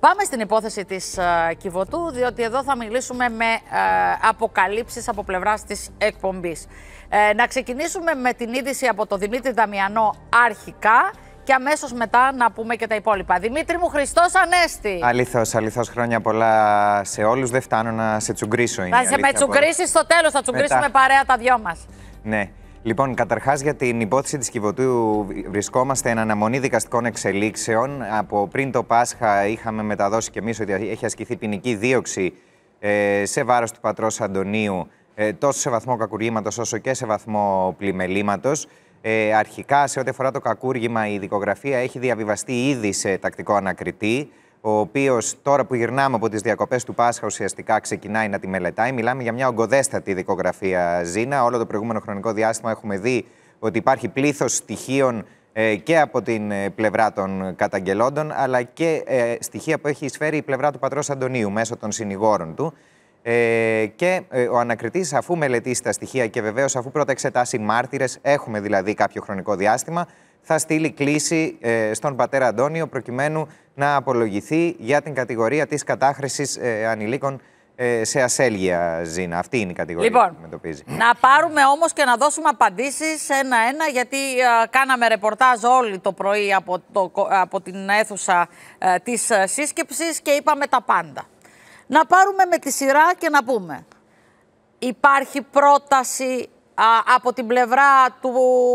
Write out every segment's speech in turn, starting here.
Πάμε στην υπόθεση της ε, Κιβωτού, διότι εδώ θα μιλήσουμε με uh, αποκαλύψεις από πλευράς της εκπομπής. Ε, να ξεκινήσουμε με την είδηση από τον Δημήτρη Δαμιανό αρχικά και αμέσως μετά να πούμε και τα υπόλοιπα. Δημήτρη μου, Χριστός Ανέστη! Αλήθως, αλήθως χρόνια πολλά σε όλους. Δεν φτάνω να σε τσουγκρίσω. Θα σε με τσουγκρίσεις στο τέλος, θα τσουγκρίσουμε παρέα τα δυο μας. Ναι. Λοιπόν, καταρχάς για την υπόθεση της Κιβωτού βρισκόμαστε εν αναμονή δικαστικών εξελίξεων. Από πριν το Πάσχα είχαμε μεταδώσει και εμείς ότι έχει ασκηθεί ποινική δίωξη ε, σε βάρος του πατρός Αντωνίου, ε, τόσο σε βαθμό κακουργήματος όσο και σε βαθμό πλημελήματος. Ε, αρχικά, σε ό,τι αφορά το κακούργημα, η δικογραφία έχει διαβιβαστεί ήδη σε τακτικό ανακριτή ο οποίος τώρα που γυρνάμε από τις διακοπές του Πάσχα ουσιαστικά ξεκινάει να τη μελετάει. Μιλάμε για μια ογκοδέστατη δικογραφία Ζήνα. Όλο το προηγούμενο χρονικό διάστημα έχουμε δει ότι υπάρχει πλήθος στοιχείων ε, και από την ε, πλευρά των καταγγελόντων, αλλά και ε, στοιχεία που έχει εισφέρει η πλευρά του πατρός Αντωνίου μέσω των συνηγόρων του. Ε, και ε, ο ανακριτής, αφού μελετήσει τα στοιχεία και βεβαίως αφού πρώτα εξετάσει μάρτυρε, έχουμε δηλαδή κάποιο χρονικό διάστημα, θα στείλει κλίση ε, στον πατέρα Αντώνιο προκειμένου να απολογηθεί για την κατηγορία της κατάχρησης ε, ανηλίκων σε ασέλγια ζήνα. Αυτή είναι η κατηγορία λοιπόν, που αντιμετωπίζει. Να πάρουμε όμως και να δώσουμε απαντήσεις ένα-ένα, γιατί κάναμε ρεπορτάζ όλη το πρωί από, το, από την αίθουσα τη σύσκεψης και είπαμε τα πάντα να πάρουμε με τη σειρά και να πούμε. Υπάρχει πρόταση από την πλευρά του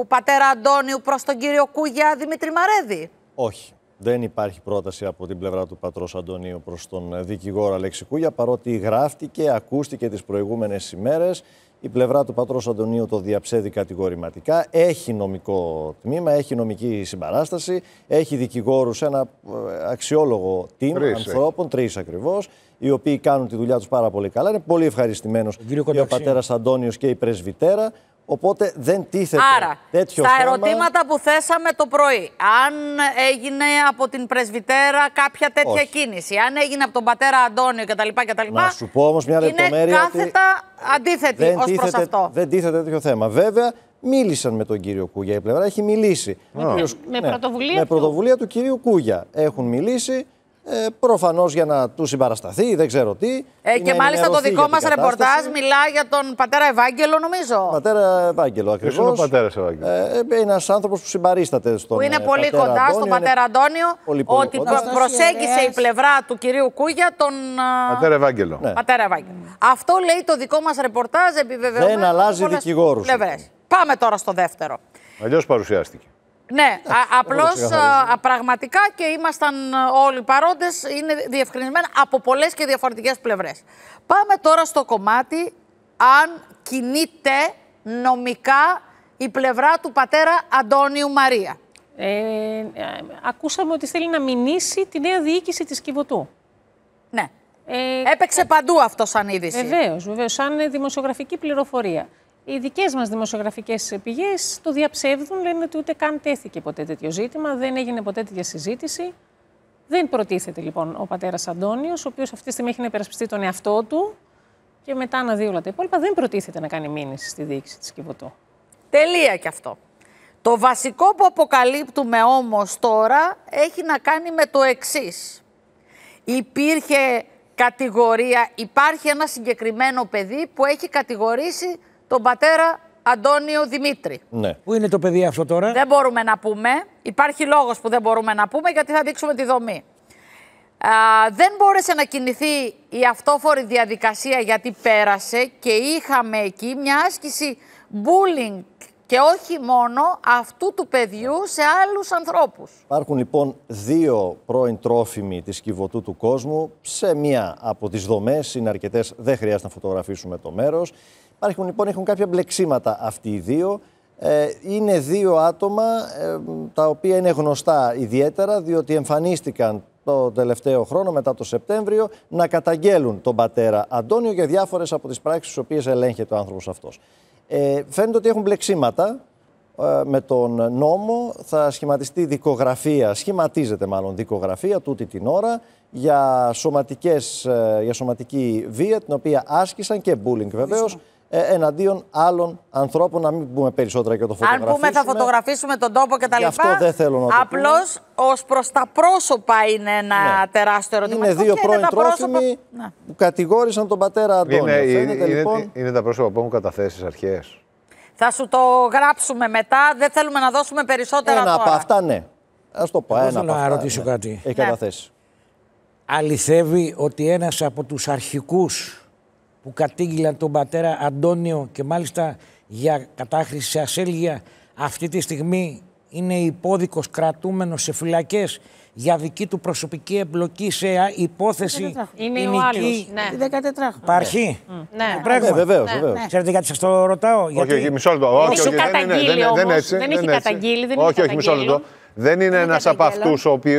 πατέρα Αντώνιου προς τον κύριο Κούγια Δημήτρη Μαρέδη. Όχι. Δεν υπάρχει πρόταση από την πλευρά του πατρός Αντωνίου προς τον δικηγόρο Αλέξη Κούγια, παρότι γράφτηκε, ακούστηκε τις προηγούμενες ημέρες η πλευρά του πατρός Αντωνίου το διαψεύδει κατηγορηματικά. Έχει νομικό τμήμα, έχει νομική συμπαράσταση, έχει δικηγόρους, ένα ε, αξιόλογο team ανθρώπων, τρεις ακριβώς, οι οποίοι κάνουν τη δουλειά τους πάρα πολύ καλά. Είναι πολύ ευχαριστημένος και ο πατέρας Αντώνιος και η πρεσβυτέρα. Οπότε δεν τίθεται Άρα, τέτοιο στα ερωτήματα που θέσαμε το πρωί, αν έγινε από την πρεσβυτέρα κάποια τέτοια κίνηση, αν έγινε από τον πατέρα Αντώνιο κτλ. να σου πω όμως μια λεπτομέρεια. Είναι κάθετα ότι αντίθετη ως προς αυτό. Δεν τίθεται τέτοιο θέμα. Βέβαια, μίλησαν με τον κύριο Κούγια η πλευρά, έχει μιλήσει. Με, ναι. πρωτοβουλία, με πρωτοβουλία του κυρίου Κούγια. Έχουν μιλήσει. Ε, Προφανώς για να του συμπαρασταθεί, δεν ξέρω τι. Ε, και μάλιστα το δικό μας ρεπορτάζ μιλά για τον πατέρα Ευάγγελο, νομίζω. Πατέρα Ευάγγελο, ακριβώς. Είναι ο πατέρας Ευάγγελο. Ε, ε, ε Ένας άνθρωπος που συμπαρίσταται στον. Που είναι ε, πολύ κοντά στον πατέρα Αντώνιο. ότι προσέγγισε η πλευρά του κυρίου Κούγια τον. Πατέρα Ευάγγελο. Ναι. Πατέρα Ευάγγελο. Αυτό λέει το δικό μας ρεπορτάζ, επιβεβαιωμένος. Δεν αλλάζει δικηγόρου. Λοιπόν. Πάμε τώρα στο δεύτερο. Αλλιώς παρουσιάστηκε. Ναι, απλώ πραγματικά και ήμασταν ε, όλοι παρόντες, είναι διευκρινισμένα από πολλές και διαφορετικές πλευρές. Πάμε τώρα στο κομμάτι αν κινείται νομικά η πλευρά του πατέρα Αντώνιου Μαρία. Ε, ε ακούσαμε ότι θέλει να μηνύσει τη νέα διοίκηση της Κιβωτού. Ναι. Ε, Έπαιξε ε, παντού αυτό σαν είδηση. Βεβαίως, βεβαίως, σαν δημοσιογραφική πληροφορία. Οι δικές μας δημοσιογραφικές πηγές το διαψεύδουν, λένε ότι ούτε καν τέθηκε ποτέ τέτοιο ζήτημα, δεν έγινε ποτέ τέτοια συζήτηση. Δεν προτίθεται λοιπόν ο πατέρας Αντώνιος, ο οποίος αυτή τη στιγμή έχει να υπερασπιστεί τον εαυτό του και μετά να δει όλα τα υπόλοιπα. Δεν προτίθεται να κάνει μήνυση στη διοίκηση της Κιβωτού. Τελεία κι αυτό. Το βασικό που αποκαλύπτουμε όμως τώρα έχει να κάνει με το εξής. Υπήρχε κατηγορία, υπάρχει ένα συγκεκριμένο παιδί που έχει κατηγορήσει τον πατέρα Αντώνιο Δημήτρη. Ναι. Πού είναι το παιδί αυτό τώρα? Δεν μπορούμε να πούμε. Υπάρχει λόγος που δεν μπορούμε να πούμε γιατί θα δείξουμε τη δομή. Α, δεν μπόρεσε να κινηθεί η αυτόφορη διαδικασία γιατί πέρασε και είχαμε εκεί μια άσκηση bullying και όχι μόνο αυτού του παιδιού σε άλλους ανθρώπους. Υπάρχουν λοιπόν δύο πρώην τρόφιμοι της κυβωτού του κόσμου σε μία από τις δομές, είναι αρκετές, δεν χρειάζεται να φωτογραφίσουμε το μέρος. Υπάρχουν λοιπόν έχουν κάποια μπλεξίματα αυτοί οι δύο. Ε, είναι δύο άτομα ε, τα οποία είναι γνωστά ιδιαίτερα διότι εμφανίστηκαν το τελευταίο χρόνο μετά το Σεπτέμβριο να καταγγέλουν τον πατέρα Αντώνιο για διάφορες από τις πράξεις τις οποίες ελέγχεται ο άνθρωπος αυτός. Ε, φαίνεται ότι έχουν μπλεξίματα ε, με τον νόμο. Θα σχηματιστεί δικογραφία, σχηματίζεται μάλλον δικογραφία τούτη την ώρα για, σωματικές, ε, για σωματική βία την οποία άσκησαν και bullying βεβαίως ε, εναντίον άλλων ανθρώπων. Να μην πούμε περισσότερα και το φωτογραφίσουμε. Αν πούμε θα φωτογραφίσουμε τον τόπο και τα Γι' αυτό δεν θέλω να το Απλώς ως προς τα πρόσωπα είναι ένα ναι. τεράστιο ερωτηματικό. Είναι δύο πρώην πρόσωπα... Ναι. που κατηγόρησαν τον πατέρα Αντώνιο. Είναι, είναι, λοιπόν- είναι, τα πρόσωπα που έχουν καταθέσει αρχές. Θα σου το γράψουμε μετά. Δεν θέλουμε να δώσουμε περισσότερα ένα τώρα. από αυτά, ναι. Ας το πω. Ένα θέλω από να αυτά, ρωτήσω ναι. κάτι. Έχει ναι. καταθέσει. Αληθεύει ότι ένας από τους αρχικούς που κατήγγειλαν τον πατέρα Αντώνιο και μάλιστα για κατάχρηση σε ασέλγεια αυτή τη στιγμή είναι υπόδικος κρατούμενος σε φυλακές για δική του προσωπική εμπλοκή σε υπόθεση Είναι ποινική. ο άλλος, ναι. Υπάρχει. Ναι. ναι. ναι, ναι πράγμα. βεβαίως, βεβαίως. Ξέρετε γιατί σας το ρωτάω. Όχι, γιατί... όχι, μισό λεπτό. Όχι, όχι, δεν, είναι, δεν, δεν, δεν, έχει καταγγείλει, δεν όχι, όχι, μισό λεπτό. Δεν είναι ένας από αυτού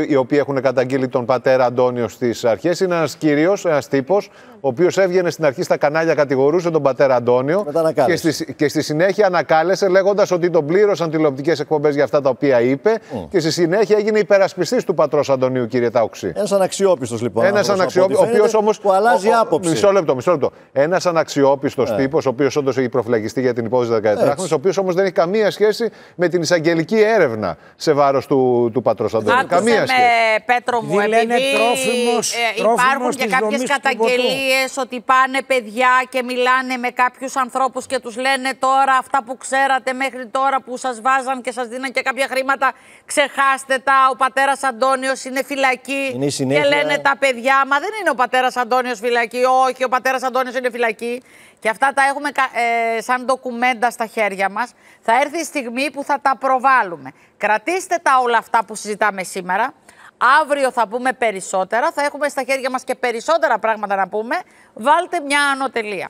οι οποίοι έχουν καταγγείλει τον πατέρα Αντώνιος στις αρχές. Είναι ένας κύριος, ένας τύπος, ο οποίος έβγαινε στην αρχή στα κανάλια, κατηγορούσε τον πατέρα Αντώνιο. Και στη, και στη συνέχεια ανακάλεσε λέγοντας ότι τον πλήρωσαν τηλεοπτικές εκπομπές για αυτά τα οποία είπε. Mm. Και στη συνέχεια έγινε υπερασπιστής του πατρός Αντωνίου, κύριε Τάουξη. Ένας αναξιόπιστος λοιπόν. Ένα αναξιόπιστο, ο οποίος όμως. που αλλάζει άποψη. Μισό λεπτό, μισό λεπτό. Ένας αναξιόπιστος yeah. Ε. τύπος, ο οποίος όντως έχει προφυλακιστεί για την υπόθεση 14 ε. ο οποίος όμως δεν έχει καμία σχέση με την εισαγγελική έρευνα σε βάρος του, του πατρός Αντώνη. Καμία με, Πέτρο μου, επειδή τρόφιμος, ε, υπάρχουν και κάποιε καταγγελίε ότι πάνε παιδιά και μιλάνε με κάποιους ανθρώπους και τους λένε τώρα αυτά που ξέρατε μέχρι τώρα που σας βάζαν και σας δίναν και κάποια χρήματα, ξεχάστε τα. Ο πατέρας Αντώνιος είναι φυλακή. Είναι Και λένε τα παιδιά, μα δεν είναι ο πατέρας Αντώνιος φυλακή. Όχι, ο πατέρας Αντώνιος είναι φυλακή. Και αυτά τα έχουμε ε, σαν ντοκουμέντα στα χέρια μας. Θα έρθει η στιγμή που θα τα προβάλλουμε. Κρατήστε τα όλα αυτά που συζητάμε σήμερα. Αύριο θα πούμε περισσότερα. Θα έχουμε στα χέρια μας και περισσότερα πράγματα να πούμε. Βάλτε μια ανωτελεία.